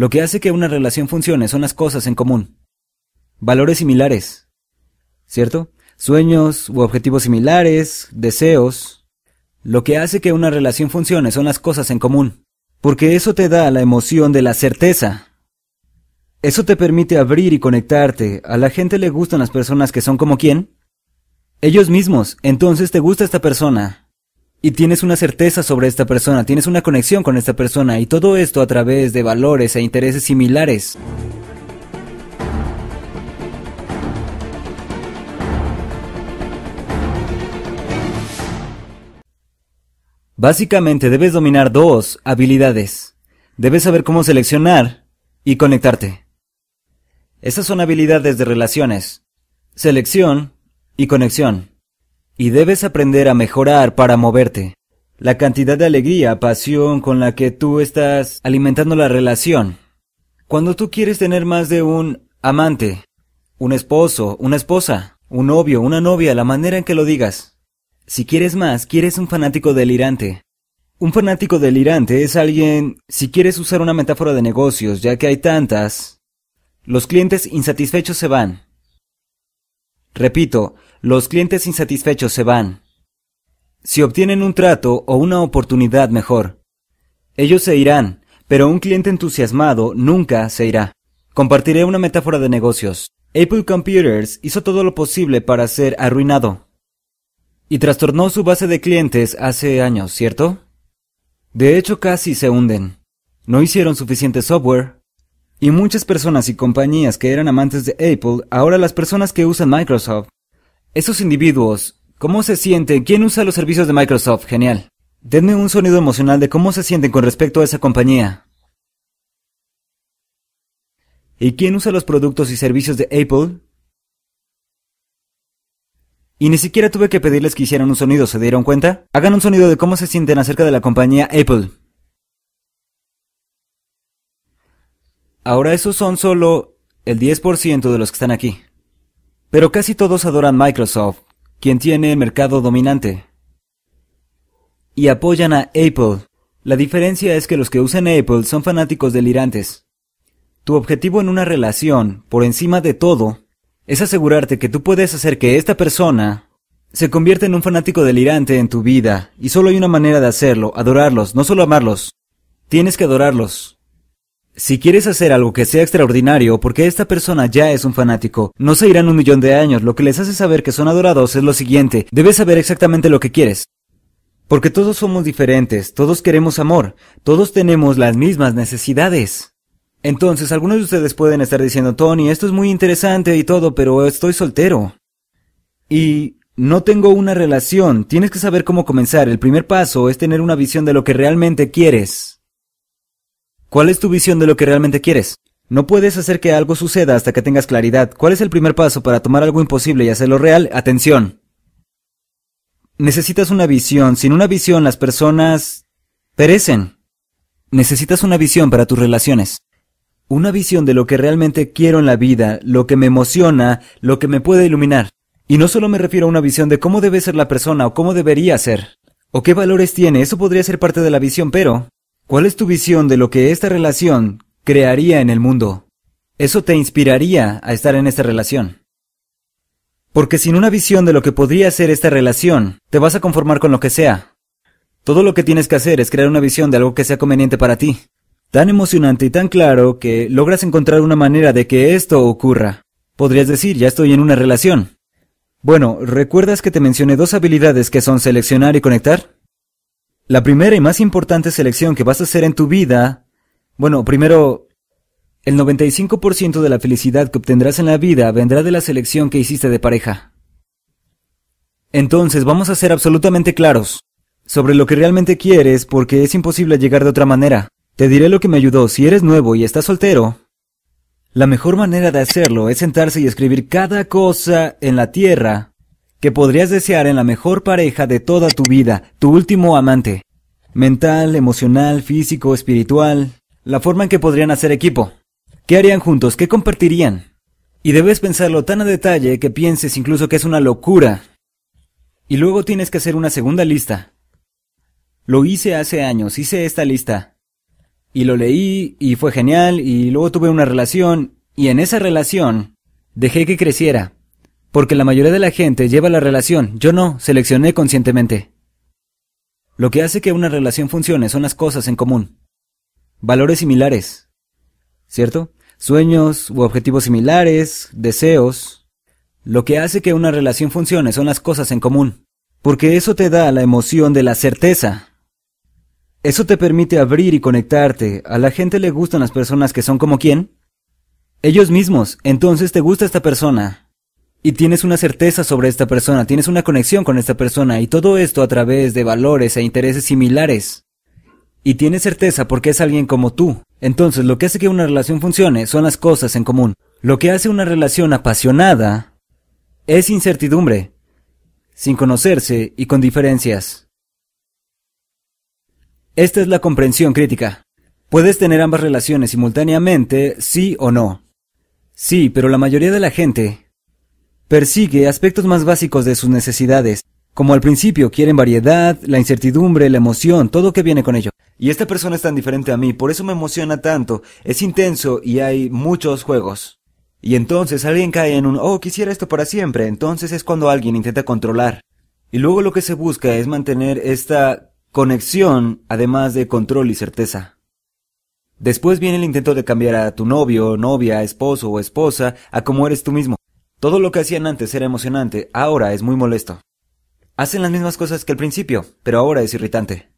Lo que hace que una relación funcione son las cosas en común. Valores similares. ¿Cierto? Sueños u objetivos similares, deseos. Lo que hace que una relación funcione son las cosas en común. Porque eso te da la emoción de la certeza. Eso te permite abrir y conectarte. A la gente le gustan las personas que son como quién? Ellos mismos. Entonces te gusta esta persona y tienes una certeza sobre esta persona, tienes una conexión con esta persona y todo esto a través de valores e intereses similares. Básicamente debes dominar dos habilidades. Debes saber cómo seleccionar y conectarte. Esas son habilidades de relaciones. Selección y conexión y debes aprender a mejorar para moverte. La cantidad de alegría, pasión con la que tú estás alimentando la relación. Cuando tú quieres tener más de un amante, un esposo, una esposa, un novio, una novia, la manera en que lo digas. Si quieres más, quieres un fanático delirante. Un fanático delirante es alguien, si quieres usar una metáfora de negocios, ya que hay tantas, los clientes insatisfechos se van. Repito, los clientes insatisfechos se van. Si obtienen un trato o una oportunidad mejor, ellos se irán, pero un cliente entusiasmado nunca se irá. Compartiré una metáfora de negocios. Apple Computers hizo todo lo posible para ser arruinado y trastornó su base de clientes hace años, ¿cierto? De hecho, casi se hunden. No hicieron suficiente software. Y muchas personas y compañías que eran amantes de Apple, ahora las personas que usan Microsoft, esos individuos, ¿cómo se sienten? ¿Quién usa los servicios de Microsoft? Genial. Denme un sonido emocional de cómo se sienten con respecto a esa compañía. ¿Y quién usa los productos y servicios de Apple? Y ni siquiera tuve que pedirles que hicieran un sonido, ¿se dieron cuenta? Hagan un sonido de cómo se sienten acerca de la compañía Apple. Ahora esos son solo el 10% de los que están aquí. Pero casi todos adoran Microsoft, quien tiene el mercado dominante. Y apoyan a Apple. La diferencia es que los que usan Apple son fanáticos delirantes. Tu objetivo en una relación, por encima de todo, es asegurarte que tú puedes hacer que esta persona se convierta en un fanático delirante en tu vida, y solo hay una manera de hacerlo, adorarlos, no solo amarlos. Tienes que adorarlos. Si quieres hacer algo que sea extraordinario, porque esta persona ya es un fanático, no se irán un millón de años, lo que les hace saber que son adorados es lo siguiente, debes saber exactamente lo que quieres. Porque todos somos diferentes, todos queremos amor, todos tenemos las mismas necesidades. Entonces, algunos de ustedes pueden estar diciendo, Tony, esto es muy interesante y todo, pero estoy soltero. Y no tengo una relación, tienes que saber cómo comenzar. El primer paso es tener una visión de lo que realmente quieres. ¿Cuál es tu visión de lo que realmente quieres? No puedes hacer que algo suceda hasta que tengas claridad. ¿Cuál es el primer paso para tomar algo imposible y hacerlo real? Atención. Necesitas una visión. Sin una visión las personas perecen. Necesitas una visión para tus relaciones. Una visión de lo que realmente quiero en la vida, lo que me emociona, lo que me puede iluminar. Y no solo me refiero a una visión de cómo debe ser la persona o cómo debería ser, o qué valores tiene, eso podría ser parte de la visión, pero ¿Cuál es tu visión de lo que esta relación crearía en el mundo? Eso te inspiraría a estar en esta relación. Porque sin una visión de lo que podría ser esta relación, te vas a conformar con lo que sea. Todo lo que tienes que hacer es crear una visión de algo que sea conveniente para ti. Tan emocionante y tan claro que logras encontrar una manera de que esto ocurra. Podrías decir, ya estoy en una relación. Bueno, ¿recuerdas que te mencioné dos habilidades que son seleccionar y conectar? La primera y más importante selección que vas a hacer en tu vida, bueno, primero, el 95% de la felicidad que obtendrás en la vida vendrá de la selección que hiciste de pareja. Entonces vamos a ser absolutamente claros sobre lo que realmente quieres porque es imposible llegar de otra manera. Te diré lo que me ayudó. Si eres nuevo y estás soltero, la mejor manera de hacerlo es sentarse y escribir cada cosa en la tierra que podrías desear en la mejor pareja de toda tu vida, tu último amante. Mental, emocional, físico, espiritual, la forma en que podrían hacer equipo. ¿Qué harían juntos? ¿Qué compartirían? Y debes pensarlo tan a detalle que pienses incluso que es una locura. Y luego tienes que hacer una segunda lista. Lo hice hace años, hice esta lista. Y lo leí y fue genial y luego tuve una relación y en esa relación dejé que creciera, porque la mayoría de la gente lleva la relación, yo no, seleccioné conscientemente. Lo que hace que una relación funcione son las cosas en común. Valores similares. ¿Cierto? Sueños u objetivos similares, deseos. Lo que hace que una relación funcione son las cosas en común. Porque eso te da la emoción de la certeza. Eso te permite abrir y conectarte. A la gente le gustan las personas que son como quién? Ellos mismos. Entonces te gusta esta persona y tienes una certeza sobre esta persona, tienes una conexión con esta persona y todo esto a través de valores e intereses similares. Y tienes certeza porque es alguien como tú. Entonces lo que hace que una relación funcione son las cosas en común. Lo que hace una relación apasionada es incertidumbre, sin conocerse y con diferencias. Esta es la comprensión crítica. Puedes tener ambas relaciones simultáneamente, sí o no. Sí, pero la mayoría de la gente persigue aspectos más básicos de sus necesidades, como al principio quieren variedad, la incertidumbre, la emoción, todo que viene con ello. Y esta persona es tan diferente a mí, por eso me emociona tanto, es intenso y hay muchos juegos. Y entonces alguien cae en un, oh, quisiera esto para siempre, entonces es cuando alguien intenta controlar. Y luego lo que se busca es mantener esta conexión, además de control y certeza. Después viene el intento de cambiar a tu novio, novia, esposo o esposa a como eres tú mismo. Todo lo que hacían antes era emocionante, ahora es muy molesto. Hacen las mismas cosas que al principio, pero ahora es irritante.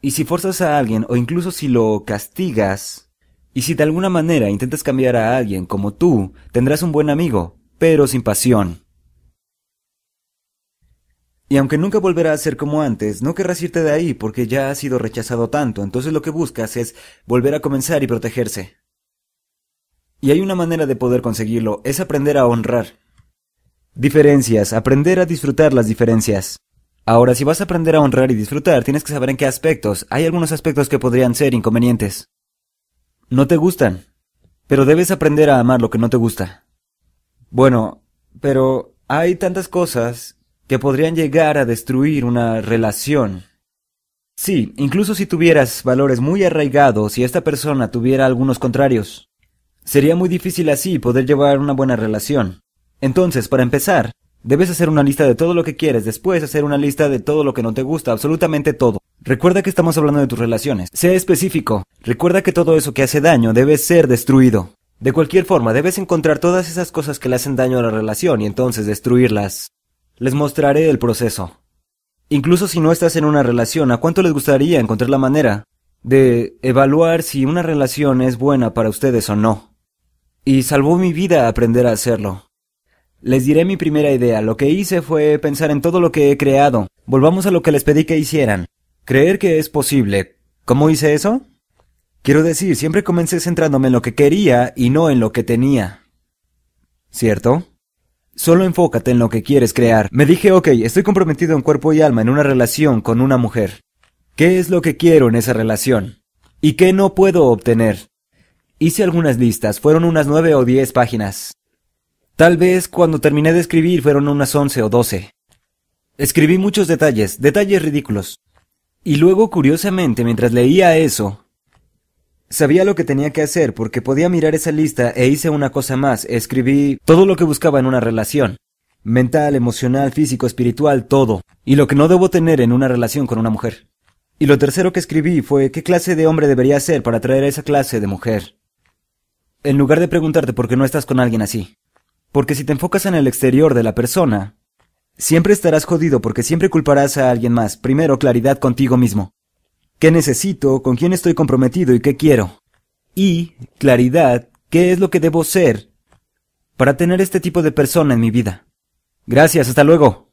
Y si forzas a alguien o incluso si lo castigas, y si de alguna manera intentas cambiar a alguien como tú, tendrás un buen amigo, pero sin pasión. Y aunque nunca volverá a ser como antes, no querrás irte de ahí porque ya has sido rechazado tanto, entonces lo que buscas es volver a comenzar y protegerse. Y hay una manera de poder conseguirlo, es aprender a honrar. Diferencias, aprender a disfrutar las diferencias. Ahora, si vas a aprender a honrar y disfrutar, tienes que saber en qué aspectos. Hay algunos aspectos que podrían ser inconvenientes. No te gustan, pero debes aprender a amar lo que no te gusta. Bueno, pero hay tantas cosas que podrían llegar a destruir una relación. Sí, incluso si tuvieras valores muy arraigados y esta persona tuviera algunos contrarios. Sería muy difícil así poder llevar una buena relación. Entonces, para empezar, debes hacer una lista de todo lo que quieres, después hacer una lista de todo lo que no te gusta, absolutamente todo. Recuerda que estamos hablando de tus relaciones. Sea específico. Recuerda que todo eso que hace daño debe ser destruido. De cualquier forma, debes encontrar todas esas cosas que le hacen daño a la relación y entonces destruirlas. Les mostraré el proceso. Incluso si no estás en una relación, ¿a cuánto les gustaría encontrar la manera de evaluar si una relación es buena para ustedes o no? Y salvó mi vida aprender a hacerlo. Les diré mi primera idea. Lo que hice fue pensar en todo lo que he creado. Volvamos a lo que les pedí que hicieran. Creer que es posible. ¿Cómo hice eso? Quiero decir, siempre comencé centrándome en lo que quería y no en lo que tenía. ¿Cierto? Solo enfócate en lo que quieres crear. Me dije, ok, estoy comprometido en cuerpo y alma en una relación con una mujer. ¿Qué es lo que quiero en esa relación? ¿Y qué no puedo obtener? Hice algunas listas, fueron unas nueve o diez páginas. Tal vez cuando terminé de escribir fueron unas once o doce. Escribí muchos detalles, detalles ridículos. Y luego, curiosamente, mientras leía eso, sabía lo que tenía que hacer porque podía mirar esa lista e hice una cosa más, escribí todo lo que buscaba en una relación. Mental, emocional, físico, espiritual, todo. Y lo que no debo tener en una relación con una mujer. Y lo tercero que escribí fue qué clase de hombre debería ser para atraer a esa clase de mujer en lugar de preguntarte por qué no estás con alguien así. Porque si te enfocas en el exterior de la persona, siempre estarás jodido porque siempre culparás a alguien más. Primero, claridad contigo mismo. ¿Qué necesito? ¿Con quién estoy comprometido? ¿Y qué quiero? Y, claridad, ¿qué es lo que debo ser para tener este tipo de persona en mi vida? Gracias, hasta luego.